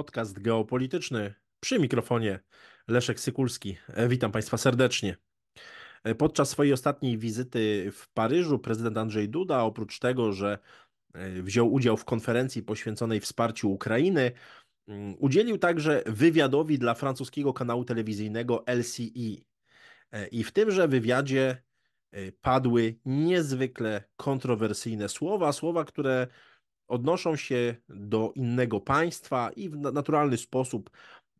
podcast geopolityczny przy mikrofonie Leszek Sykulski. E, witam Państwa serdecznie. E, podczas swojej ostatniej wizyty w Paryżu prezydent Andrzej Duda, oprócz tego, że e, wziął udział w konferencji poświęconej wsparciu Ukrainy, mm, udzielił także wywiadowi dla francuskiego kanału telewizyjnego LCI. I w tymże wywiadzie padły niezwykle kontrowersyjne słowa, słowa, które odnoszą się do innego państwa i w naturalny sposób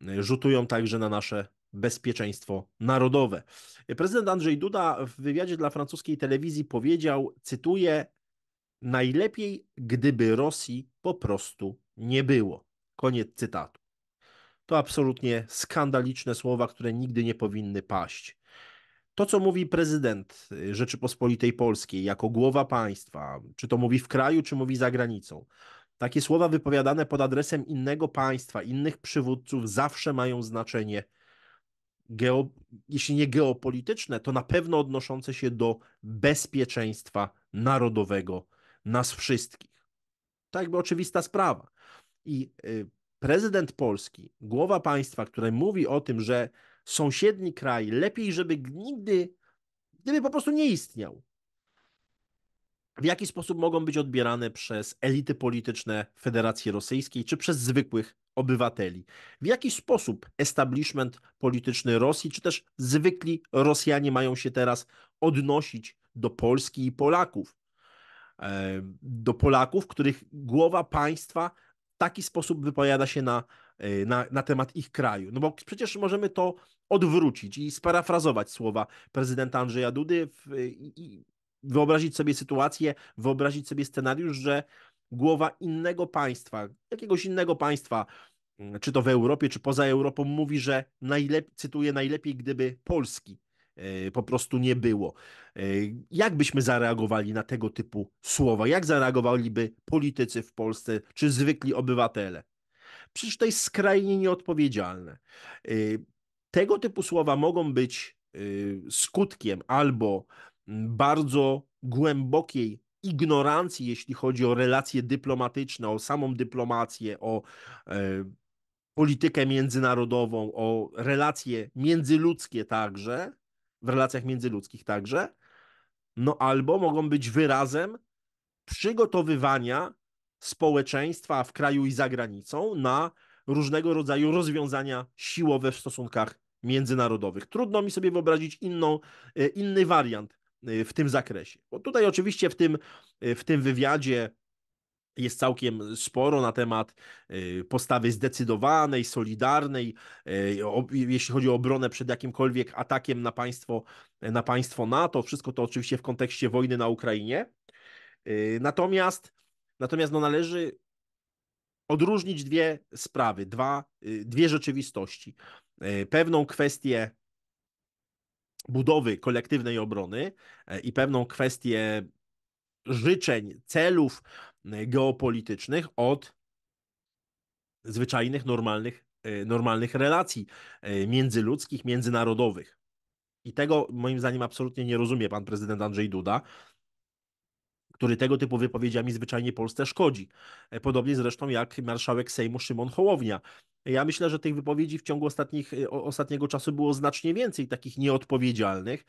e, rzutują także na nasze bezpieczeństwo narodowe. Prezydent Andrzej Duda w wywiadzie dla francuskiej telewizji powiedział, cytuję, najlepiej gdyby Rosji po prostu nie było. Koniec cytatu. To absolutnie skandaliczne słowa, które nigdy nie powinny paść to, co mówi prezydent y, Rzeczypospolitej Polskiej jako głowa państwa, czy to mówi w kraju, czy mówi za granicą, takie słowa wypowiadane pod adresem innego państwa, innych przywódców zawsze mają znaczenie, geo, jeśli nie geopolityczne, to na pewno odnoszące się do bezpieczeństwa narodowego nas wszystkich. To jakby oczywista sprawa. I y, prezydent Polski, głowa państwa, który mówi o tym, że sąsiedni kraj, lepiej, żeby nigdy, gdyby po prostu nie istniał. W jaki sposób mogą być odbierane przez elity polityczne Federacji Rosyjskiej czy przez zwykłych obywateli? W jaki sposób establishment polityczny Rosji czy też zwykli Rosjanie mają się teraz odnosić do Polski i Polaków? E, do Polaków, których głowa państwa w taki sposób wypowiada się na E, na, na temat ich kraju. No bo przecież możemy to odwrócić i sparafrazować słowa prezydenta Andrzeja Dudy w, e, i wyobrazić sobie sytuację, wyobrazić sobie scenariusz, że głowa innego państwa, jakiegoś innego państwa, mm, czy to w Europie, czy poza Europą, mówi, że najlepiej, cytuję, najlepiej gdyby Polski e, po prostu nie było. Jak byśmy zareagowali na tego typu słowa? Jak zareagowaliby politycy w Polsce, czy zwykli obywatele? Przecież to jest skrajnie nieodpowiedzialne. Y, tego typu słowa mogą być y, skutkiem albo mm, bardzo głębokiej ignorancji, jeśli chodzi o relacje dyplomatyczne, o samą dyplomację, o e, politykę międzynarodową, o relacje międzyludzkie także, w relacjach międzyludzkich także, no albo mogą być wyrazem przygotowywania społeczeństwa w kraju i za granicą na różnego rodzaju rozwiązania siłowe w stosunkach międzynarodowych. Trudno mi sobie wyobrazić inną, e, inny wariant e, w tym zakresie. Bo tutaj oczywiście w tym, e, w tym wywiadzie jest całkiem sporo na temat postawy zdecydowanej, solidarnej, jeśli chodzi o obronę przed jakimkolwiek atakiem na państwo, na państwo NATO. Wszystko to oczywiście w kontekście wojny na Ukrainie. Natomiast Natomiast no, należy odróżnić dwie sprawy, dwa, y, dwie rzeczywistości. Y, pewną kwestię budowy kolektywnej obrony e, i pewną kwestię życzeń, celów y, geopolitycznych od zwyczajnych, normalnych, normalnych relacji międzyludzkich, międzynarodowych. I tego moim zdaniem absolutnie nie rozumie pan prezydent Andrzej Duda który tego typu wypowiedziami zwyczajnie Polsce szkodzi. E, podobnie zresztą jak marszałek Sejmu Szymon Hołownia. Ja myślę, że tych wypowiedzi w ciągu ostatnich, e, ostatniego czasu było znacznie więcej takich nieodpowiedzialnych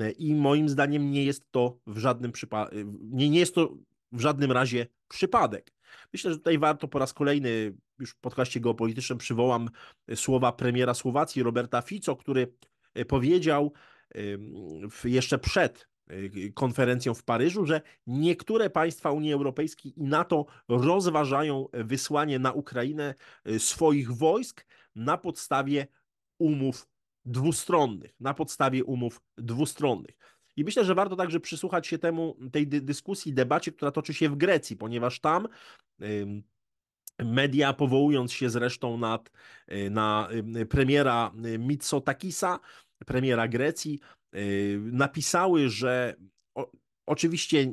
e, i moim zdaniem nie jest to w żadnym przypadku, nie, nie jest to w żadnym razie przypadek. Myślę, że tutaj warto po raz kolejny, już w podcaście geopolitycznym przywołam słowa premiera Słowacji Roberta Fico, który powiedział jeszcze przed Y, konferencją w Paryżu, że niektóre państwa Unii Europejskiej i NATO rozważają e, wysłanie na Ukrainę e, swoich wojsk na podstawie umów dwustronnych, na podstawie umów dwustronnych. I myślę, że warto także przysłuchać się temu tej dyskusji, debacie, która toczy się w Grecji, ponieważ tam media powołując się zresztą nad, e, na premiera Mitsotakisa, premiera Grecji, Y, napisały, że oczywiście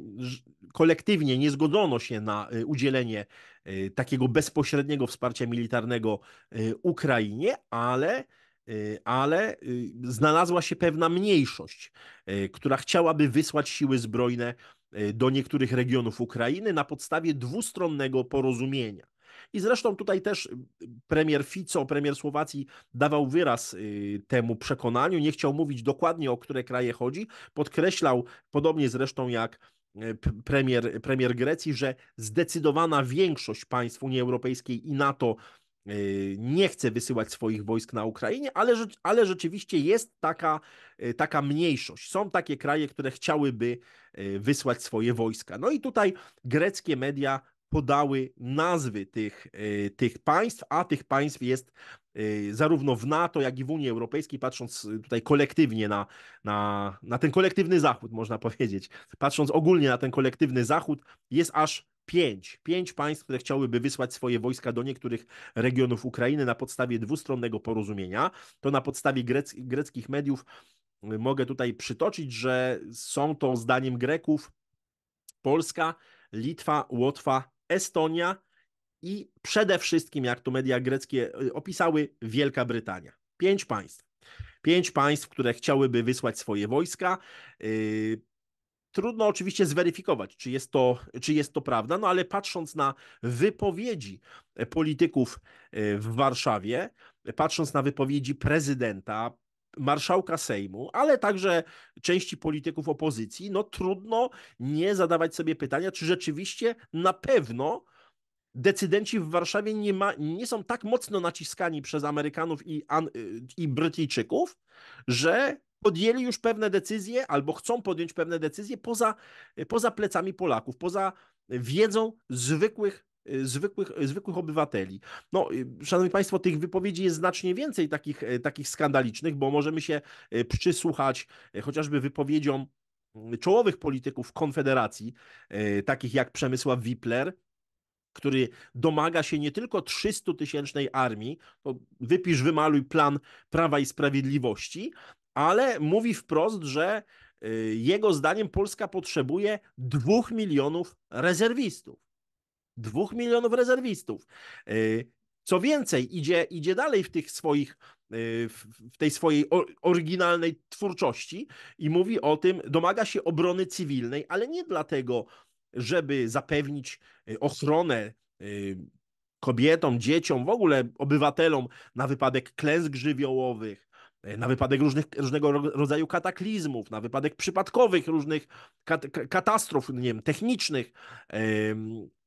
kolektywnie nie zgodzono się na y, udzielenie y, takiego bezpośredniego wsparcia militarnego Ukrainie, ale ale znalazła się pewna mniejszość, która chciałaby wysłać siły zbrojne do niektórych regionów Ukrainy na podstawie dwustronnego porozumienia. I zresztą tutaj też y, premier Fico, premier Słowacji dawał wyraz y, temu przekonaniu, nie chciał mówić dokładnie o które kraje chodzi, podkreślał podobnie zresztą jak y, premier, premier Grecji, że zdecydowana większość państw Unii Europejskiej i NATO nie chce wysyłać swoich wojsk na Ukrainie, ale, ale rzeczywiście jest taka, taka mniejszość. Są takie kraje, które chciałyby wysłać swoje wojska. No i tutaj greckie media podały nazwy tych, e, tych państw, a tych państw jest e, zarówno w NATO, jak i w Unii Europejskiej, patrząc e, tutaj kolektywnie na, na, na ten kolektywny Zachód, można powiedzieć, patrząc ogólnie na ten kolektywny Zachód, jest aż pięć. Pięć państw, które chciałyby wysłać swoje wojska do niektórych regionów Ukrainy na podstawie dwustronnego porozumienia. To na podstawie grec, greckich mediów mogę tutaj przytoczyć, że są to zdaniem Greków Polska, Litwa, Łotwa, Estonia i przede wszystkim, jak to media greckie y, opisały, Wielka Brytania. Pięć państw. Pięć państw, które chciałyby wysłać swoje wojska. Y, trudno oczywiście zweryfikować, czy jest, to, czy jest to prawda, no ale patrząc na wypowiedzi e, polityków e, w Warszawie, patrząc na wypowiedzi prezydenta, marszałka Sejmu, ale także części polityków opozycji, no trudno nie zadawać sobie pytania, czy rzeczywiście na pewno decydenci w Warszawie nie, ma, nie są tak mocno naciskani przez Amerykanów i, y, i Brytyjczyków, że podjęli już pewne decyzje albo chcą podjąć pewne decyzje poza, poza plecami Polaków, poza wiedzą zwykłych Y, zwykłych, y, zwykłych obywateli. No, y, szanowni państwo, tych wypowiedzi jest znacznie więcej takich, takich skandalicznych, bo możemy się przysłuchać chociażby wypowiedziom mm, czołowych polityków Konfederacji, takich jak Przemysław Wipler, który domaga się nie tylko 300 tysięcznej armii, to wypisz, wymaluj plan Prawa i Sprawiedliwości, ale mówi wprost, że jego zdaniem Polska potrzebuje 2 milionów rezerwistów dwóch milionów rezerwistów. Y, co więcej, idzie, idzie dalej w tych swoich y, w tej swojej oryginalnej twórczości i mówi o tym, domaga się obrony cywilnej, ale nie dlatego, żeby zapewnić y, ochronę kobietom, dzieciom, w ogóle obywatelom na wypadek klęsk żywiołowych, E, na wypadek różnych, różnego rodzaju kataklizmów, na wypadek przypadkowych różnych kat katastrof, nie wiem, technicznych yy,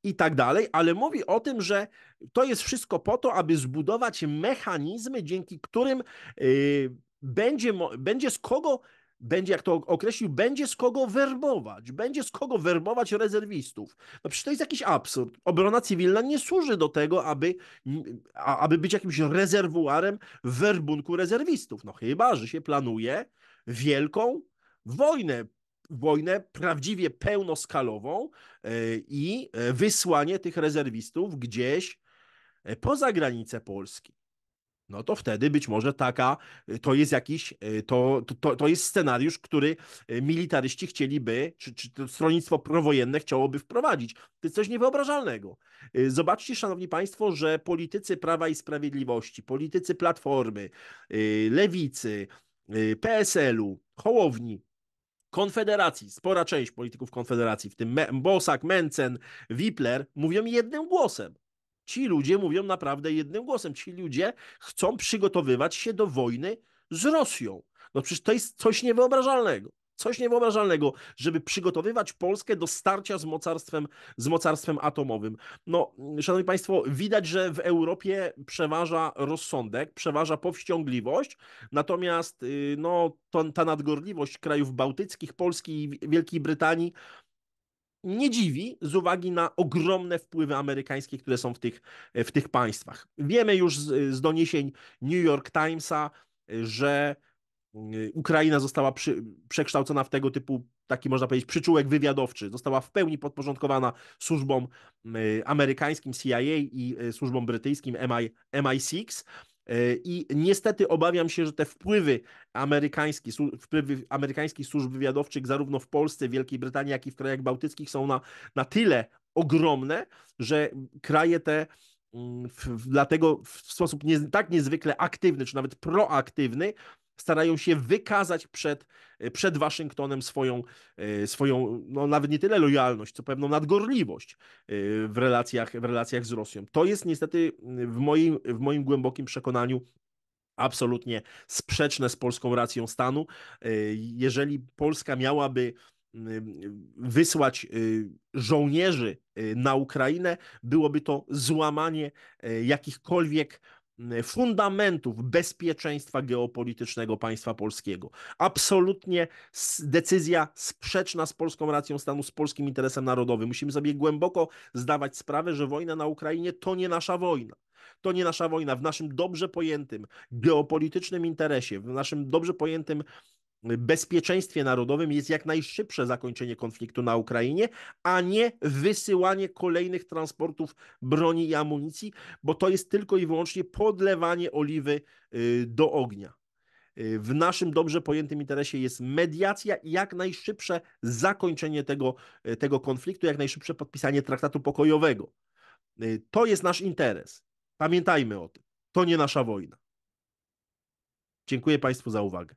i tak dalej, ale mówi o tym, że to jest wszystko po to, aby zbudować mechanizmy, dzięki którym yy, będzie, będzie z kogo będzie, jak to określił, będzie z kogo werbować, będzie z kogo werbować rezerwistów. No przecież to jest jakiś absurd. Obrona cywilna nie służy do tego, aby, aby być jakimś rezerwuarem werbunku rezerwistów. No chyba, że się planuje wielką wojnę wojnę prawdziwie pełnoskalową e, i e, wysłanie tych rezerwistów gdzieś e, poza granicę Polski no to wtedy być może taka, y, to jest jakiś, y, to, to, to jest scenariusz, który y, militaryści chcieliby, czy, czy to stronnictwo prowojenne chciałoby wprowadzić. To jest coś niewyobrażalnego. Zobaczcie, szanowni państwo, że politycy Prawa i Sprawiedliwości, politycy Platformy, Lewicy, PSL-u, Hołowni, Konfederacji, spora część polityków Konfederacji, w tym Bosak, Mencen, Wipler, mówią jednym głosem. Ci ludzie mówią naprawdę jednym głosem. Ci ludzie chcą przygotowywać się do wojny z Rosją. No przecież to jest coś niewyobrażalnego. Coś niewyobrażalnego, żeby przygotowywać Polskę do starcia z mocarstwem, z mocarstwem atomowym. No, szanowni państwo, widać, że w Europie przeważa rozsądek, przeważa powściągliwość, natomiast y, no, to, ta nadgorliwość krajów bałtyckich, Polski i Wielkiej Brytanii nie dziwi z uwagi na ogromne wpływy amerykańskie, które są w tych, e, w tych państwach. Wiemy już z, e, z doniesień New York Timesa, e, że mm, Ukraina została przy, przekształcona w tego typu, taki można powiedzieć, przyczółek wywiadowczy. Została w pełni podporządkowana służbom amerykańskim CIA i służbom brytyjskim MI, MI6. E, I niestety obawiam się, że te wpływy amerykańskie, wpływy amerykańskich służb wywiadowczych, zarówno w Polsce, Wielkiej Brytanii, jak i w krajach bałtyckich, są na, na tyle ogromne, że kraje te mm, w, dlatego w sposób nie, tak niezwykle aktywny, czy nawet proaktywny, starają się wykazać przed, y, przed Waszyngtonem swoją, y, swoją, no nawet nie tyle lojalność, co pewną nadgorliwość y, w relacjach, w relacjach z Rosją. To jest niestety w moim, w moim głębokim przekonaniu absolutnie sprzeczne z polską racją stanu. Jeżeli Polska miałaby wysłać żołnierzy na Ukrainę, byłoby to złamanie jakichkolwiek fundamentów bezpieczeństwa geopolitycznego państwa polskiego. Absolutnie decyzja sprzeczna z polską racją stanu, z polskim interesem narodowym. Musimy sobie głęboko zdawać sprawę, że wojna na Ukrainie to nie nasza wojna. To nie nasza wojna. W naszym dobrze pojętym geopolitycznym interesie, w naszym dobrze pojętym bezpieczeństwie narodowym jest jak najszybsze zakończenie konfliktu na Ukrainie, a nie wysyłanie kolejnych transportów broni i amunicji, bo to jest tylko i wyłącznie podlewanie oliwy y, do ognia. Y, w naszym dobrze pojętym interesie jest mediacja i jak najszybsze zakończenie tego, y, tego konfliktu, jak najszybsze podpisanie traktatu pokojowego. To jest nasz interes. Pamiętajmy o tym. To nie nasza wojna. Dziękuję Państwu za uwagę.